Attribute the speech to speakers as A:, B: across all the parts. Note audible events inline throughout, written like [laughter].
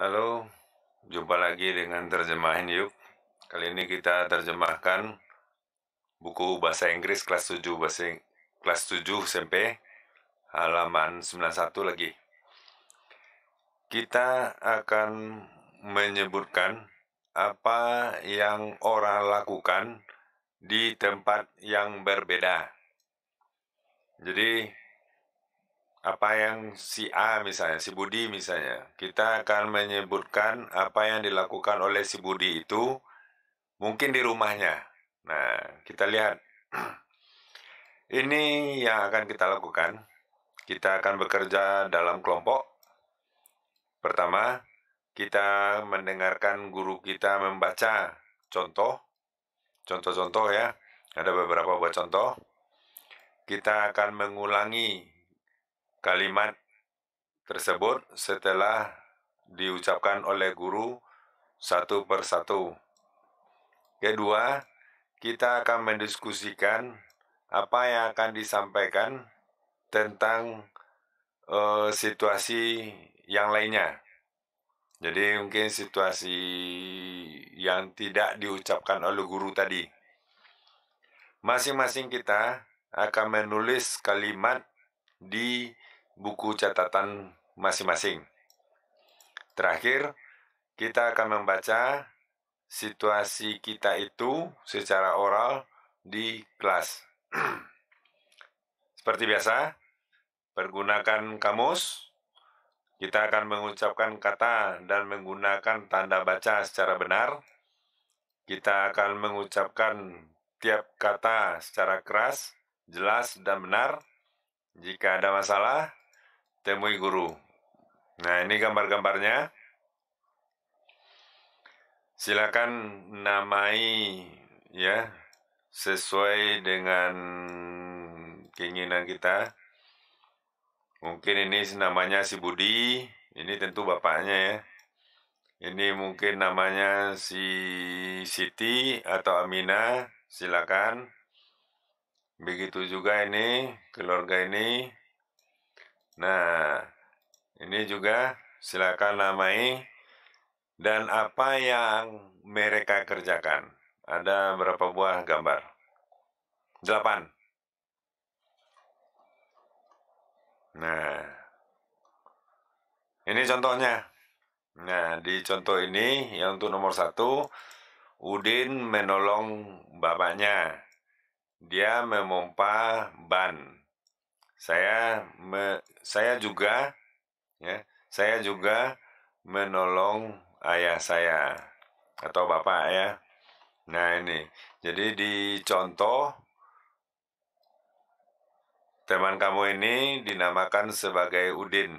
A: Halo, jumpa lagi dengan terjemahin. yuk. Kali ini kita terjemahkan buku bahasa Inggris kelas 7 bahasa kelas 7 SMP halaman 91 lagi. Kita akan menyebutkan apa yang orang lakukan di tempat yang berbeda. Jadi apa yang si A misalnya, si Budi misalnya, kita akan menyebutkan apa yang dilakukan oleh si Budi itu mungkin di rumahnya. Nah, kita lihat. [clears throat] Ini yang akan kita lakukan. Kita akan bekerja dalam kelompok. Pertama, kita mendengarkan guru kita membaca contoh. Contoh-contoh ya. Ada beberapa buat contoh. Kita akan mengulangi kalimat tersebut setelah diucapkan oleh guru satu persatu. Kedua, kita akan mendiskusikan apa yang akan disampaikan tentang uh, situasi yang lainnya. Jadi mungkin situasi yang tidak diucapkan oleh guru tadi. Masing-masing kita akan menulis kalimat di buku catatan masing-masing. Terakhir, kita akan membaca situasi kita itu secara oral di kelas. [clears throat] Seperti biasa, pergunakan kamus. Kita akan mengucapkan kata dan menggunakan tanda baca secara benar. Kita akan mengucapkan tiap kata secara keras, jelas, dan benar. Jika ada masalah, temui guru. Nah, ini gambar-gambarnya. Silakan namai ya sesuai dengan keinginan kita. Mungkin ini namanya si Budi, ini tentu bapaknya ya. Ini mungkin namanya si Siti atau Amina, silakan. Begitu juga ini keluarga ini Nah, ini juga silakan namai dan apa yang mereka kerjakan. Ada berapa buah gambar? Delapan. Nah, ini contohnya. Nah, di contoh ini yang untuk nomor satu, Udin menolong bapaknya. Dia memompa ban saya me, saya juga ya saya juga menolong ayah saya atau bapak ya nah ini jadi di contoh teman kamu ini dinamakan sebagai Udin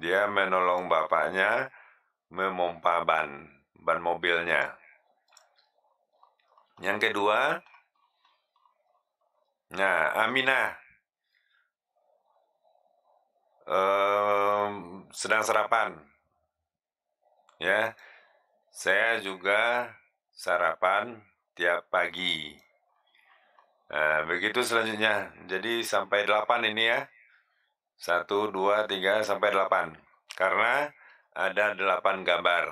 A: dia menolong bapaknya memompa ban ban mobilnya yang kedua nah Aminah um, sedang sarapan. Ya, saya juga sarapan tiap pagi. Nah, begitu selanjutnya. Jadi sampai 8 ini ya. 1, 2, 3, sampai 8. Karena ada 8 gambar.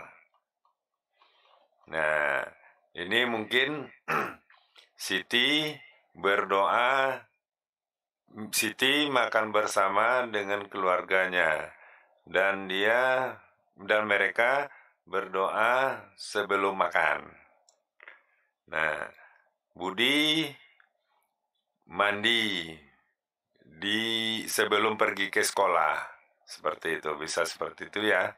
A: Nah, ini mungkin [clears throat] Siti berdoa Siti makan bersama dengan keluarganya dan dia dan mereka berdoa sebelum makan. Nah, Budi mandi di sebelum pergi ke sekolah. Seperti itu, bisa seperti itu ya.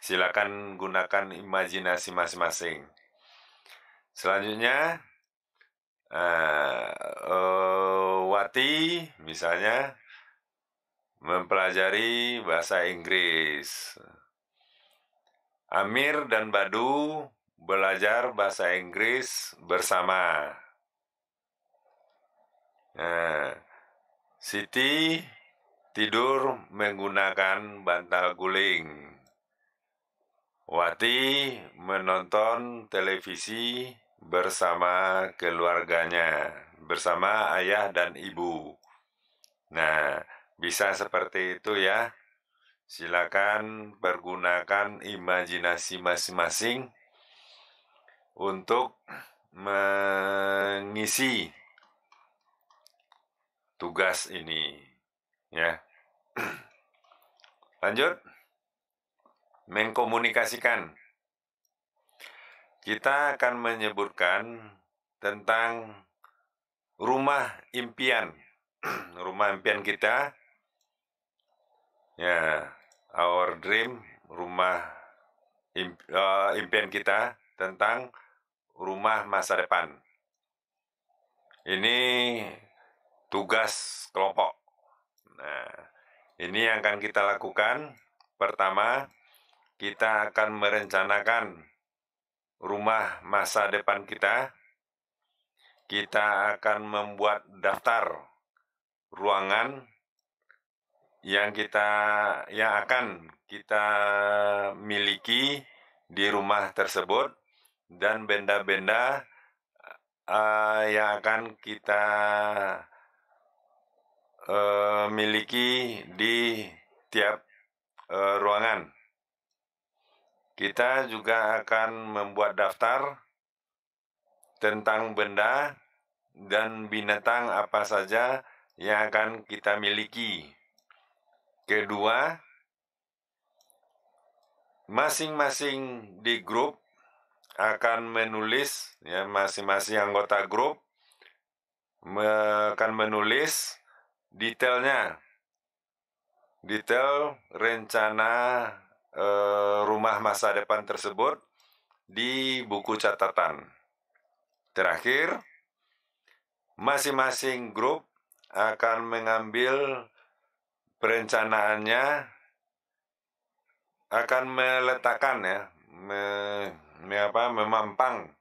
A: Silakan gunakan imajinasi masing-masing. Selanjutnya, uh, uh, Wati misalnya mempelajari bahasa Inggris. Amir dan Badu belajar bahasa Inggris bersama. Nah, Siti tidur menggunakan bantal guling. Wati menonton televisi bersama keluarganya, bersama ayah dan ibu. Nah, bisa seperti itu ya. Silakan pergunakan imajinasi masing-masing untuk mengisi tugas ini ya. [clears throat] Lanjut mengkomunikasikan kita akan menyebutkan tentang rumah impian. [clears throat] rumah impian kita ya our dream rumah imp, uh, impian kita tentang rumah masa depan. Ini tugas kelompok. Nah, ini yang akan kita lakukan. Pertama, kita akan merencanakan rumah masa depan kita, kita akan membuat daftar ruangan yang kita yang akan kita miliki di rumah tersebut dan benda-benda uh, yang akan kita uh, miliki di tiap uh, ruangan. Kita juga akan membuat daftar tentang benda dan binatang apa saja yang akan kita miliki. Kedua, masing-masing di grup akan menulis ya masing-masing anggota grup akan menulis detailnya detail rencana Eh, rumah masa depan tersebut di buku catatan. Terakhir, masing-masing grup akan mengambil perencanaannya akan meletakkan ya me, me apa memampang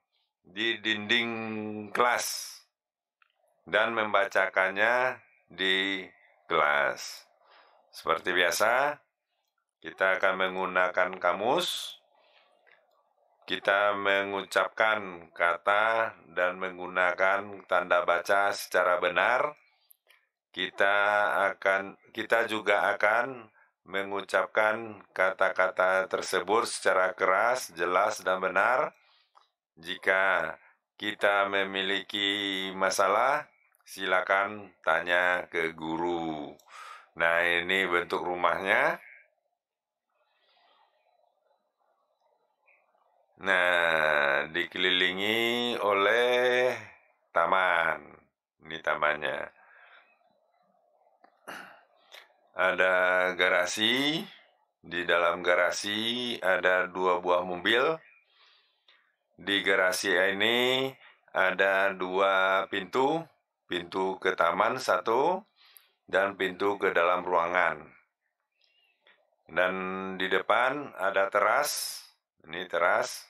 A: di dinding kelas dan membacakannya di kelas. Seperti biasa, kita akan menggunakan kamus. Kita mengucapkan kata dan menggunakan tanda baca secara benar. Kita akan kita juga akan mengucapkan kata-kata tersebut secara keras, jelas dan benar. Jika kita memiliki masalah, silakan tanya ke guru. Nah, ini bentuk rumahnya. Nah, dikelilingi oleh taman. Ini tamannya. Ada garasi. Di dalam garasi ada dua buah mobil. Di garasi ini ada dua pintu. Pintu ke taman satu dan pintu ke dalam ruangan. Dan di depan ada teras. Ini teras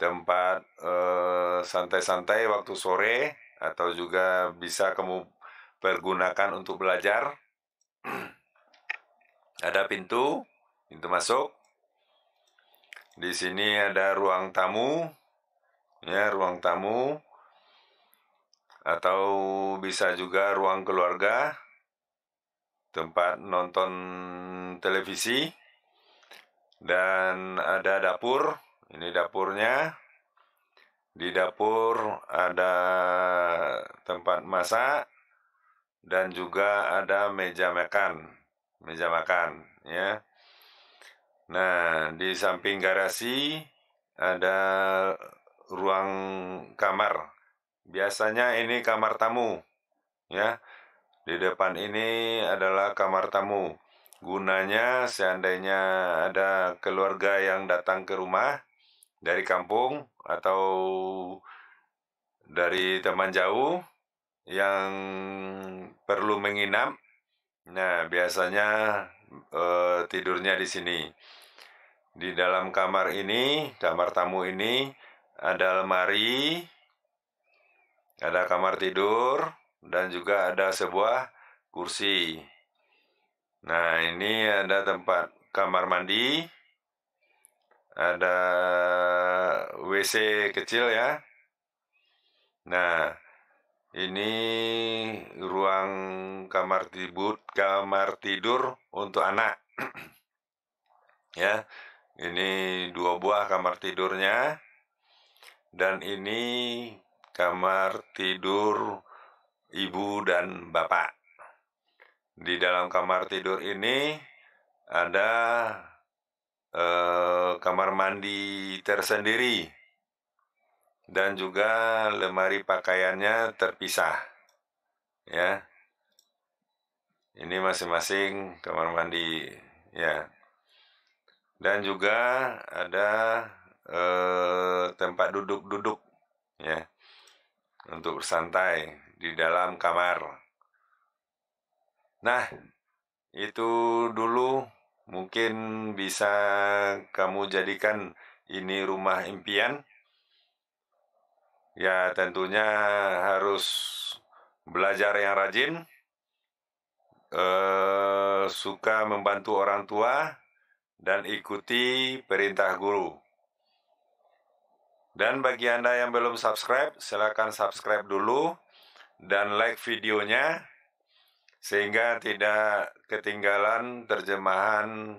A: tempat eh, santai-santai waktu sore atau juga bisa kamu pergunakan untuk belajar. [clears throat] ada pintu, pintu masuk. Di sini ada ruang tamu, ya ruang tamu atau bisa juga ruang keluarga, tempat nonton televisi dan ada dapur ini dapurnya. Di dapur ada tempat masak dan juga ada meja makan. Meja makan, ya. Nah, di samping garasi ada ruang kamar. Biasanya ini kamar tamu, ya. Di depan ini adalah kamar tamu. Gunanya seandainya ada keluarga yang datang ke rumah, dari kampung atau dari teman jauh yang perlu menginap. Nah, biasanya eh, tidurnya di sini. Di dalam kamar ini, kamar tamu ini ada lemari, ada kamar tidur dan juga ada sebuah kursi. Nah, ini ada tempat kamar mandi ada WC kecil ya. Nah, ini ruang kamar tidur, kamar tidur untuk anak. [clears throat] ya. Ini dua buah kamar tidurnya. Dan ini kamar tidur ibu dan bapak. Di dalam kamar tidur ini ada Eh, kamar mandi tersendiri dan juga lemari pakaiannya terpisah ya ini masing-masing kamar mandi ya dan juga ada eh, tempat duduk-duduk ya untuk santai di dalam kamar nah itu dulu Mungkin bisa kamu jadikan ini rumah impian. Ya, tentunya harus belajar yang rajin, e, suka membantu orang tua, dan ikuti perintah guru. Dan bagi Anda yang belum subscribe, silakan subscribe dulu dan like videonya sehingga tidak ketinggalan terjemahan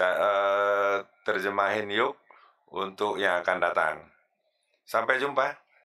A: eh, terjemahin yuk untuk yang akan datang. Sampai jumpa.